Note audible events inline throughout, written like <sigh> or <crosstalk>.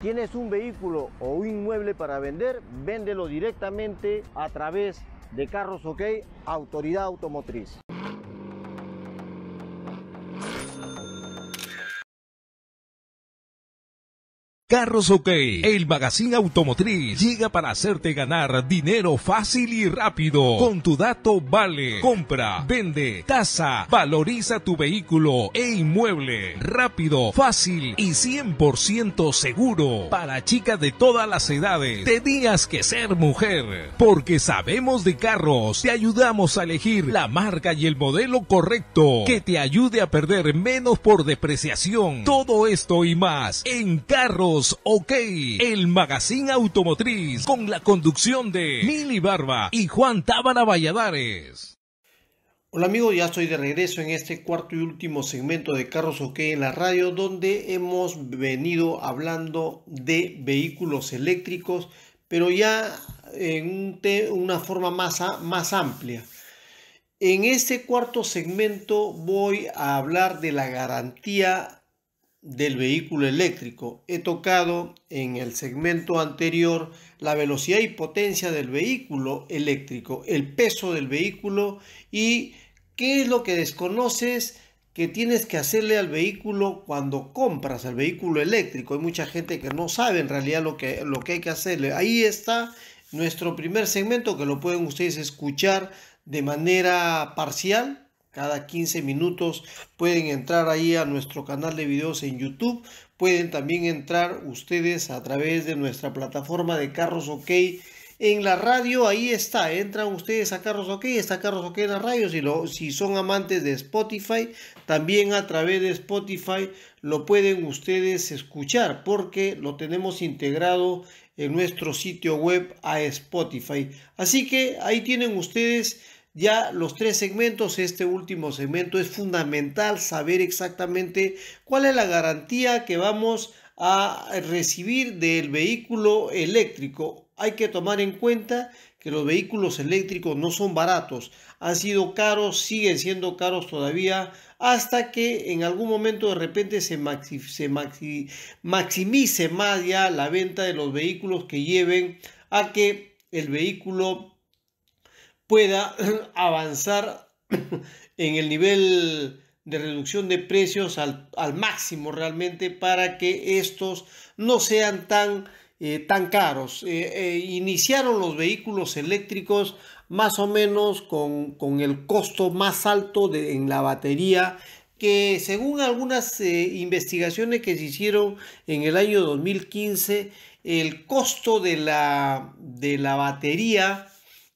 Tienes un vehículo o un inmueble para vender, véndelo directamente a través de Carros OK, Autoridad Automotriz. Carros OK, el magazine automotriz, llega para hacerte ganar dinero fácil y rápido. Con tu dato vale, compra, vende, tasa, valoriza tu vehículo e inmueble. Rápido, fácil y 100% seguro. Para chicas de todas las edades, tenías que ser mujer. Porque sabemos de carros, te ayudamos a elegir la marca y el modelo correcto que te ayude a perder menos por depreciación. Todo esto y más en Carros OK, el magazine automotriz con la conducción de Mili Barba y Juan Tábara Valladares. Hola amigos, ya estoy de regreso en este cuarto y último segmento de Carros OK en la radio donde hemos venido hablando de vehículos eléctricos, pero ya en una forma más, más amplia. En este cuarto segmento voy a hablar de la garantía del vehículo eléctrico. He tocado en el segmento anterior la velocidad y potencia del vehículo eléctrico, el peso del vehículo y qué es lo que desconoces que tienes que hacerle al vehículo cuando compras el vehículo eléctrico. Hay mucha gente que no sabe en realidad lo que, lo que hay que hacerle. Ahí está nuestro primer segmento que lo pueden ustedes escuchar de manera parcial cada 15 minutos. Pueden entrar ahí a nuestro canal de videos en YouTube. Pueden también entrar ustedes a través de nuestra plataforma de Carros OK en la radio, ahí está, entran ustedes a Carros OK, está Carros OK en la radio, si, lo, si son amantes de Spotify, también a través de Spotify lo pueden ustedes escuchar porque lo tenemos integrado en nuestro sitio web a Spotify. Así que ahí tienen ustedes ya los tres segmentos, este último segmento es fundamental saber exactamente cuál es la garantía que vamos a recibir del vehículo eléctrico. Hay que tomar en cuenta que los vehículos eléctricos no son baratos, han sido caros, siguen siendo caros todavía, hasta que en algún momento de repente se, maximice más ya la venta de los vehículos que lleven a que el vehículo pueda <clears throat> avanzar <clears throat> en el nivel de reducción de precios al, máximo realmente para que estos no sean tan, eh, tan caros. Eh, eh, iniciaron los vehículos eléctricos más o menos con, el costo más alto en la batería que según algunas investigaciones que se hicieron en el año 2015, el costo de la, de la batería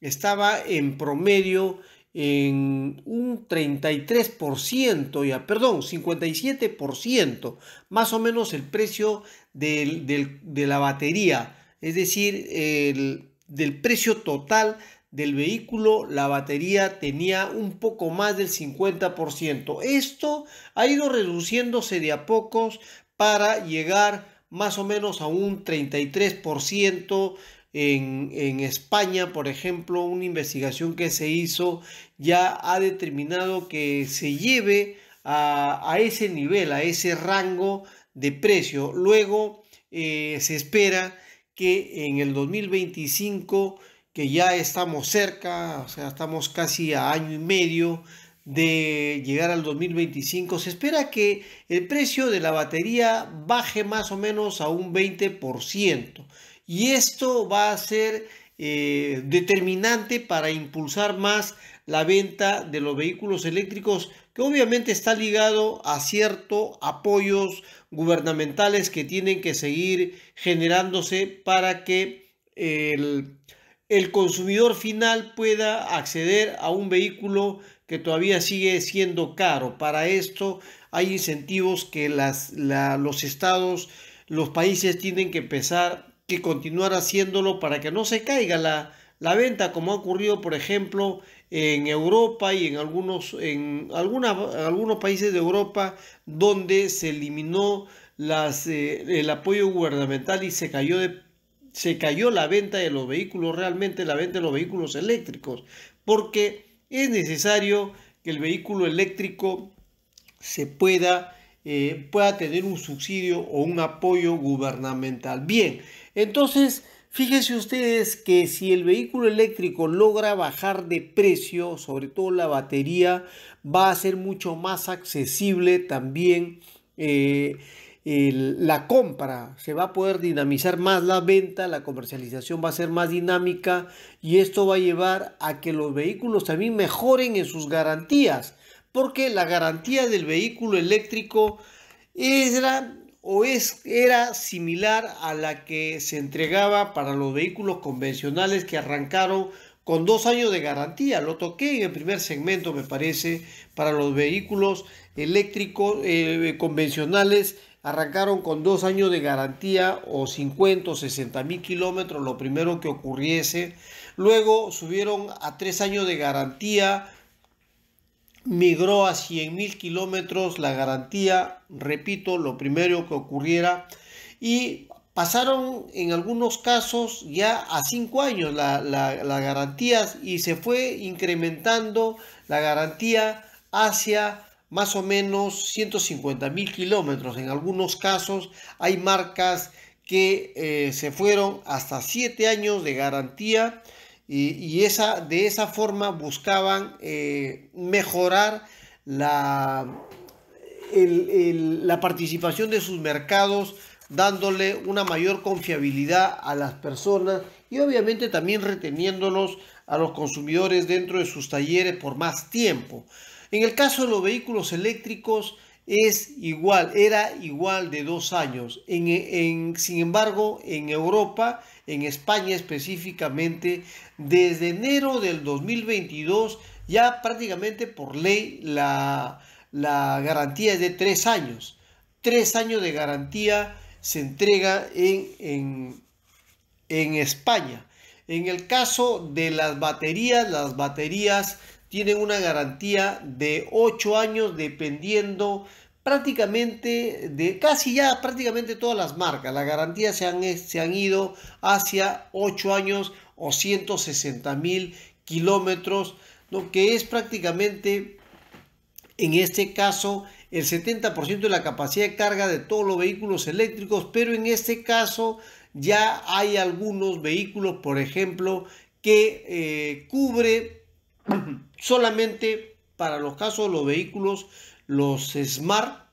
estaba en promedio en un 33%, ya, perdón, 57%, más o menos el precio de la batería, es decir, el, del precio total del vehículo, la batería tenía un poco más del 50%. Esto ha ido reduciéndose de a pocos para llegar más o menos a un 33% en, España, por ejemplo, una investigación que se hizo ya ha determinado que se lleve a, ese nivel, a ese rango de precio. Luego eh, se espera que en el 2025, que ya estamos cerca, o sea, estamos casi a año y medio de llegar al 2025, se espera que el precio de la batería baje más o menos a un 20%. Y esto va a ser eh, determinante para impulsar más la venta de los vehículos eléctricos, que obviamente está ligado a ciertos apoyos gubernamentales que tienen que seguir generándose para que el, consumidor final pueda acceder a un vehículo que todavía sigue siendo caro. Para esto hay incentivos que las, los estados, los países tienen que empezar que continuar haciéndolo para que no se caiga la, la venta, como ha ocurrido, por ejemplo, en Europa y en algunos, en algunos países de Europa donde se eliminó las, eh, el apoyo gubernamental y se cayó de se cayó la venta de los vehículos, realmente la venta de los vehículos eléctricos, porque es necesario que el vehículo eléctrico se pueda eh, pueda tener un subsidio o un apoyo gubernamental. Bien, entonces fíjense ustedes que si el vehículo eléctrico logra bajar de precio, sobre todo la batería, va a ser mucho más accesible también. Eh, la compra, se va a poder dinamizar más la venta, la comercialización va a ser más dinámica y esto va a llevar a que los vehículos también mejoren en sus garantías porque la garantía del vehículo eléctrico era o es, era similar a la que se entregaba para los vehículos convencionales que arrancaron con dos años de garantía. Lo toqué en el primer segmento, me parece, para los vehículos eléctricos eh, convencionales. Arrancaron con dos años de garantía o 50 o 60 mil kilómetros, lo primero que ocurriese. Luego subieron a tres años de garantía migró a mil kilómetros la garantía, repito, lo primero que ocurriera, y pasaron en algunos casos ya a 5 años las la, garantía garantías y se fue incrementando la garantía hacia más o menos 150 mil kilómetros. En algunos casos hay marcas que eh, se fueron hasta 7 años de garantía y, esa, de esa forma buscaban eh, mejorar la, la participación de sus mercados, dándole una mayor confiabilidad a las personas y obviamente también reteniéndolos a los consumidores dentro de sus talleres por más tiempo. En el caso de los vehículos eléctricos, es igual, era igual de dos años. En, sin embargo, en Europa, en España específicamente, desde enero del 2022, ya prácticamente por ley la, garantía es de tres años. Tres años de garantía se entrega en, en, en España. En el caso de las baterías, las baterías tienen una garantía de 8 años dependiendo prácticamente de casi ya prácticamente todas las marcas. Las garantías se han, eh, se han ido hacia 8 años o 160 mil kilómetros, lo que es prácticamente en este caso el 70% de la capacidad de carga de todos los vehículos eléctricos, pero en este caso ya hay algunos vehículos, por ejemplo, que eh, cubre solamente para los casos los vehículos, los Smart,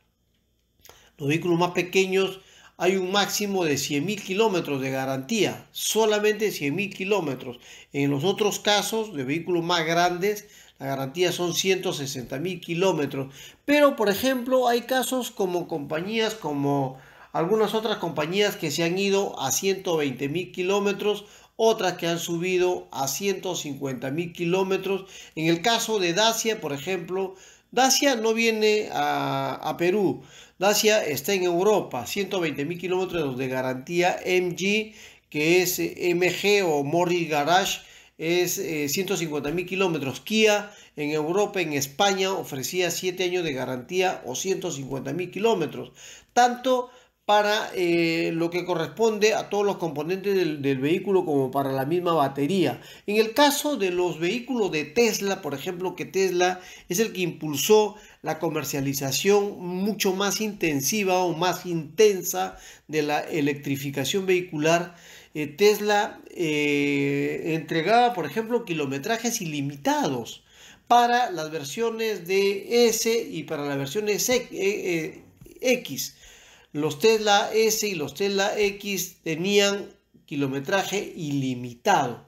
los vehículos más pequeños, hay un máximo de mil kilómetros de garantía, solamente mil kilómetros. En los otros casos de vehículos más grandes, la garantía son 160 mil kilómetros. Pero, por ejemplo, hay casos como compañías, como algunas otras compañías que se han ido a 120 mil kilómetros otras que han subido a 150 mil kilómetros. En el caso de Dacia, por ejemplo, Dacia no viene a, Perú, Dacia está en Europa, 120 mil kilómetros de garantía MG, que es eh, MG o Morris Garage, es 150 eh, mil kilómetros. Kia en Europa, en España, ofrecía 7 años de garantía o 150 mil kilómetros. Tanto para eh, lo que corresponde a todos los componentes del, vehículo como para la misma batería. En el caso de los vehículos de Tesla, por ejemplo, que Tesla es el que impulsó la comercialización mucho más intensiva o más intensa de la electrificación vehicular, eh, Tesla eh, entregaba, por ejemplo, kilometrajes ilimitados para las versiones de S y para las versiones e, e, e, X. Los Tesla S y los Tesla X tenían kilometraje ilimitado.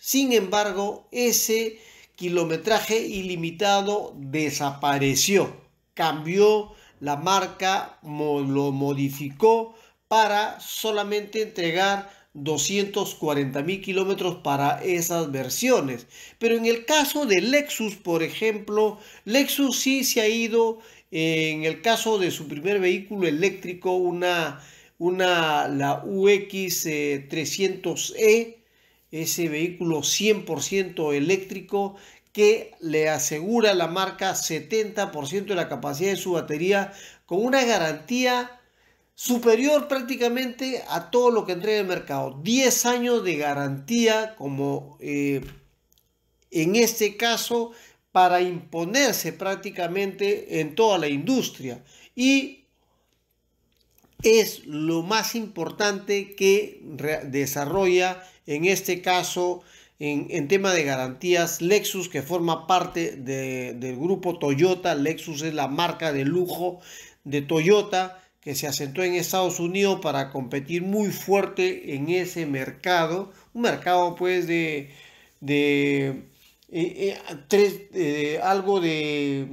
Sin embargo, ese kilometraje ilimitado desapareció, cambió la marca, lo modificó para solamente entregar 240 mil kilómetros para esas versiones. Pero en el caso de Lexus, por ejemplo, Lexus sí se ha ido en el caso de su primer vehículo eléctrico, una, una la UX300E, eh, ese vehículo 100% eléctrico que le asegura a la marca 70% de la capacidad de su batería con una garantía superior prácticamente a todo lo que entrega el mercado. 10 años de garantía como eh, en este caso para imponerse prácticamente en toda la industria y es lo más importante que desarrolla en este caso en, tema de garantías Lexus que forma parte del grupo Toyota. Lexus es la marca de lujo de Toyota que se asentó en Estados Unidos para competir muy fuerte en ese mercado. Un mercado pues de eh, eh, eh, algo de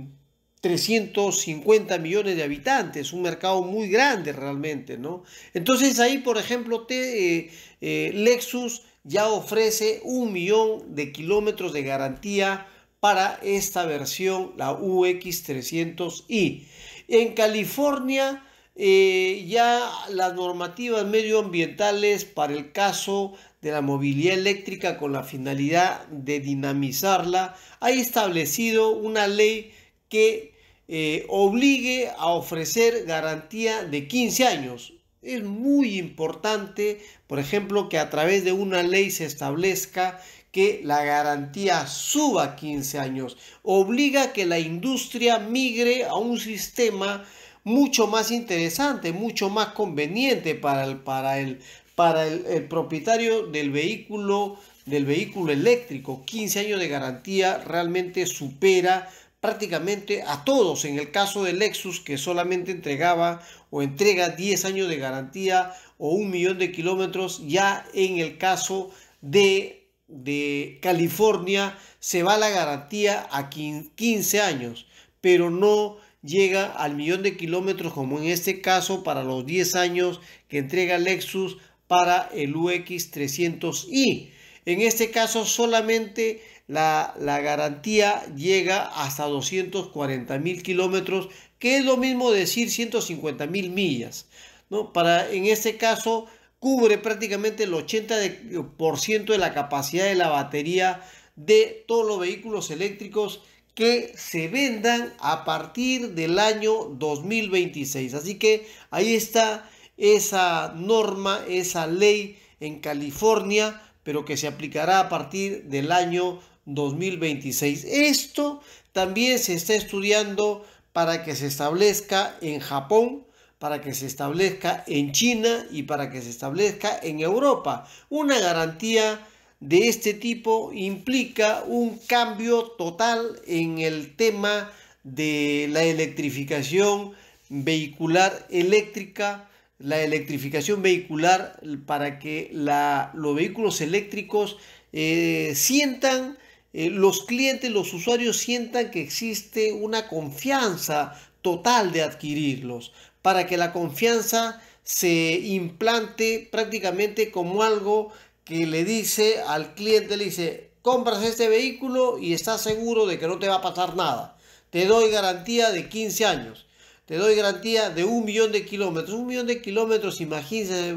350 millones de habitantes, un mercado muy grande realmente, ¿no? Entonces ahí, por ejemplo, te, Lexus ya ofrece un millón de kilómetros de garantía para esta versión, la UX300i. En California eh, ya las normativas medioambientales para el caso de la movilidad eléctrica con la finalidad de dinamizarla, ha establecido una ley que eh, obligue a ofrecer garantía de 15 años. Es muy importante, por ejemplo, que a través de una ley se establezca que la garantía suba 15 años. Obliga a que la industria migre a un sistema mucho más interesante, mucho más conveniente para el, para el, para el, propietario del vehículo, del vehículo eléctrico. 15 años de garantía realmente supera prácticamente a todos. En el caso de Lexus, que solamente entregaba o entrega 10 años de garantía o un millón de kilómetros, ya en el caso de, de California se va la garantía a 15 años, pero no llega al millón de kilómetros como en este caso para los 10 años que entrega Lexus para el UX300i. En este caso solamente la, garantía llega hasta 240 mil kilómetros, que es lo mismo decir 150 mil millas. ¿no? Para, en este caso cubre prácticamente el 80% ciento de la capacidad de la batería de todos los vehículos eléctricos que se vendan a partir del año 2026. Así que ahí está esa norma, esa ley en California, pero que se aplicará a partir del año 2026. Esto también se está estudiando para que se establezca en Japón, para que se establezca en China y para que se establezca en Europa. Una garantía de este tipo implica un cambio total en el tema de la electrificación vehicular eléctrica, la electrificación vehicular para que la, los vehículos eléctricos eh, sientan, eh, los clientes, los usuarios sientan que existe una confianza total de adquirirlos, para que la confianza se implante prácticamente como algo que le dice al cliente, le dice, compras este vehículo y estás seguro de que no te va a pasar nada. Te doy garantía de 15 años. Te doy garantía de un millón de kilómetros. Un millón de kilómetros, imagínense,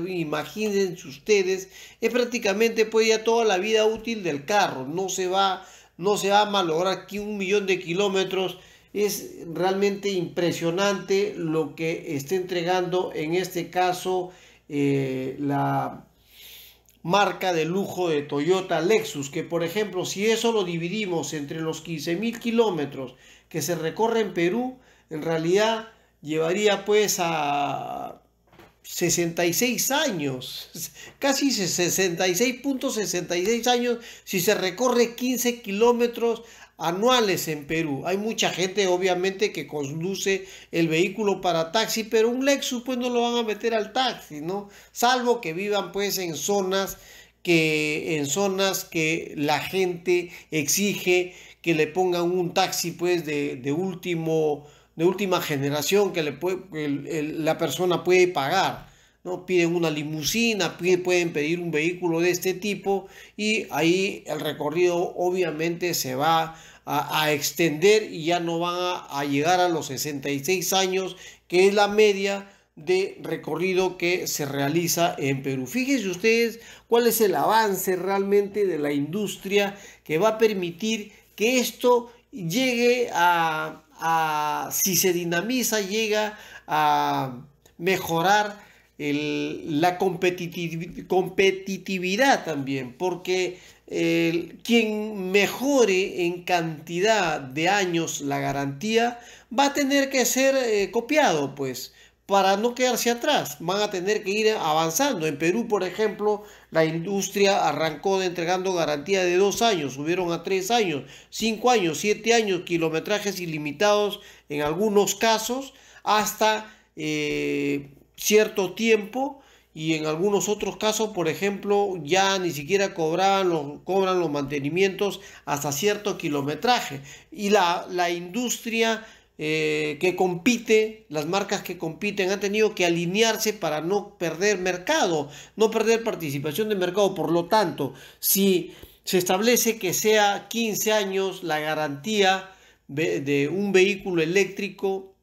ustedes, es prácticamente pues ya toda la vida útil del carro. No se va, no se va a malograr aquí un millón de kilómetros. Es realmente impresionante lo que está entregando en este caso eh, la marca de lujo de Toyota Lexus, que por ejemplo si eso lo dividimos entre los 15.000 kilómetros que se recorre en Perú, en realidad llevaría pues a 66 años, <laughs> casi 66.66 años si se recorre 15 kilómetros anuales en Perú. Hay mucha gente, obviamente, que conduce el vehículo para taxi, pero un Lexus, pues no lo van a meter al taxi, ¿no? Salvo que vivan, pues, en zonas que en zonas que la gente exige que le pongan un taxi, pues, de, último de última generación que le la persona puede pagar. ¿no? Piden una limusina, pueden pedir un vehículo de este tipo y ahí el recorrido obviamente se va a, extender y ya no van a, llegar a los 66 años, que es la media de recorrido que se realiza en Perú. Fíjense ustedes cuál es el avance realmente de la industria que va a permitir que esto llegue a, a si se dinamiza, llega a mejorar la competitividad también, porque quien mejore en cantidad de años la garantía va a tener que ser eh, copiado, pues, para no quedarse atrás. Van a tener que ir avanzando. En Perú, por ejemplo, la industria arrancó de entregando garantía de dos años, subieron a tres años, cinco años, siete años, kilometrajes ilimitados en algunos casos, hasta eh, cierto tiempo y en algunos otros casos, por ejemplo, ya ni siquiera cobraban cobran los mantenimientos hasta cierto kilometraje. Y la, la industria eh, que compite, las marcas que compiten han tenido que alinearse para no perder mercado, no perder participación de mercado. Por lo tanto, si se establece que sea 15 años la garantía de un vehículo eléctrico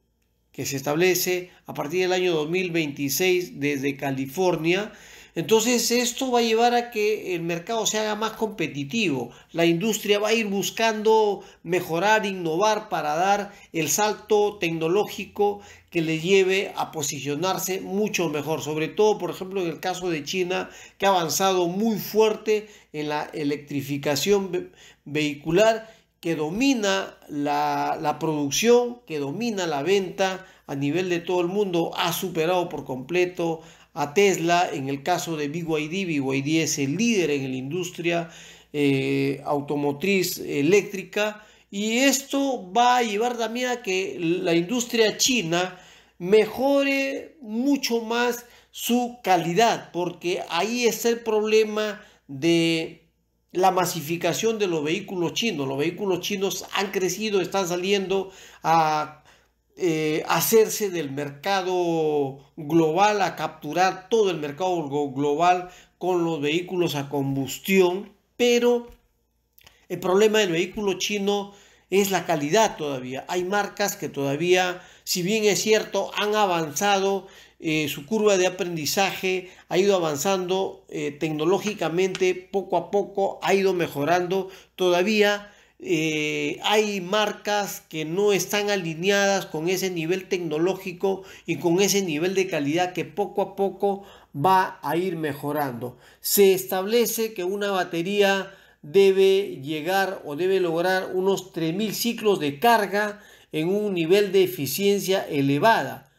que se establece a partir del año 2026 desde California. Entonces esto va a llevar a que el mercado se haga más competitivo. La industria va a ir buscando mejorar, innovar para dar el salto tecnológico que le lleve a posicionarse mucho mejor. Sobre todo, por ejemplo, en el caso de China, que ha avanzado muy fuerte en la electrificación vehicular que domina la, producción, que domina la venta a nivel de todo el mundo, ha superado por completo a Tesla. En el caso de BYD, BYD es el líder en la industria eh, automotriz eléctrica y esto va a llevar también a que la industria china mejore mucho más su calidad, porque ahí es el problema de la masificación de los vehículos chinos. Los vehículos chinos han crecido, están saliendo a eh, hacerse del mercado global, a capturar todo el mercado global con los vehículos a combustión, pero el problema del vehículo chino es la calidad todavía. Hay marcas que todavía, si bien es cierto, han avanzado, eh, su curva de aprendizaje ha ido avanzando eh, tecnológicamente poco a poco, ha ido mejorando. Todavía eh, hay marcas que no están alineadas con ese nivel tecnológico y con ese nivel de calidad que poco a poco va a ir mejorando. Se establece que una batería debe llegar o debe lograr unos 3.000 ciclos de carga en un nivel de eficiencia elevada.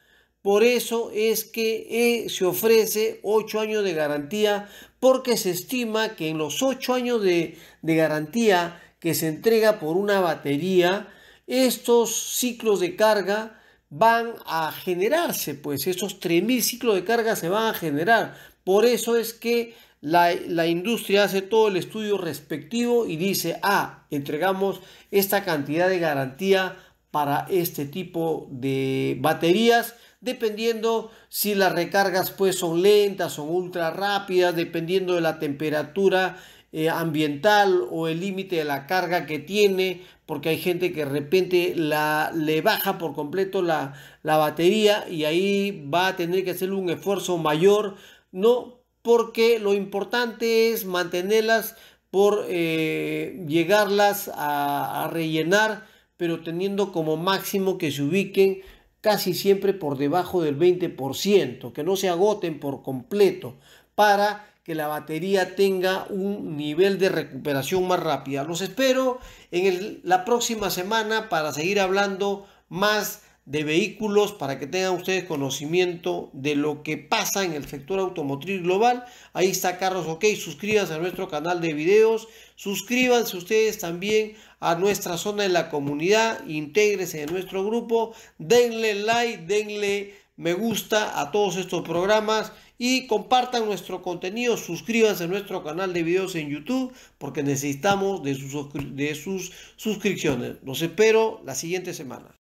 Por eso es que eh, se ofrece 8 años de garantía porque se estima que en los 8 años de, garantía que se entrega por una batería, estos ciclos de carga van a generarse, pues esos 3.000 ciclos de carga se van a generar. Por eso es que la, industria hace todo el estudio respectivo y dice, ah, entregamos esta cantidad de garantía para este tipo de baterías, dependiendo si las recargas pues son lentas, son ultra rápidas, dependiendo de la temperatura eh, ambiental o el límite de la carga que tiene, porque hay gente que de repente la, le baja por completo la, la batería y ahí va a tener que hacer un esfuerzo mayor, ¿no? porque lo importante es mantenerlas por eh, llegarlas a, rellenar, pero teniendo como máximo que se ubiquen casi siempre por debajo del 20%, que no se agoten por completo, para que la batería tenga un nivel de recuperación más rápida. Los espero en la próxima semana para seguir hablando más de vehículos para que tengan ustedes conocimiento de lo que pasa en el sector automotriz global. Ahí está Carros OK. Suscríbanse a nuestro canal de videos. Suscríbanse ustedes también a nuestra zona de la comunidad. Intégrese en nuestro grupo. Denle like, denle me gusta a todos estos programas y compartan nuestro contenido, suscríbanse a nuestro canal de videos en YouTube porque necesitamos de sus, de sus suscripciones. Los espero la siguiente semana.